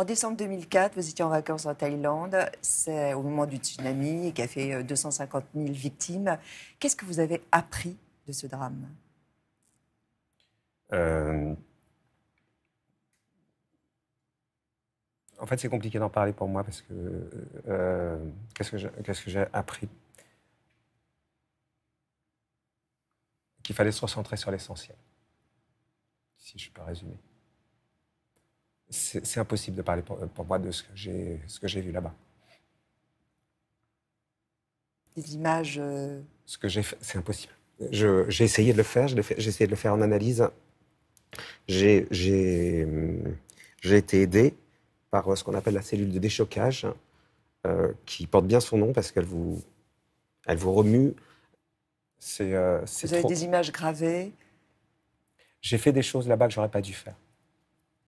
En décembre 2004, vous étiez en vacances en Thaïlande, c'est au moment du tsunami qui a fait 250 euh, 000 victimes. Qu'est-ce que vous avez appris de ce drame euh, En fait, c'est compliqué d'en parler pour moi parce que euh, qu'est-ce que j'ai appris Qu'il fallait se recentrer sur l'essentiel, si je peux résumer c'est impossible de parler pour, euh, moi de ce que j'ai vu là-bas. Des images. Euh, ce que j'ai fait, c'est impossible. J'ai essayé de le faire, j'ai essayé de le faire en analyse. J'ai euh, été aidé par ce qu'on appelle la cellule de déchocage, qui porte bien son nom parce qu'elle vous, elle vous remue. vous avez des images gravées J'ai fait des choses là-bas que j'aurais pas dû faire.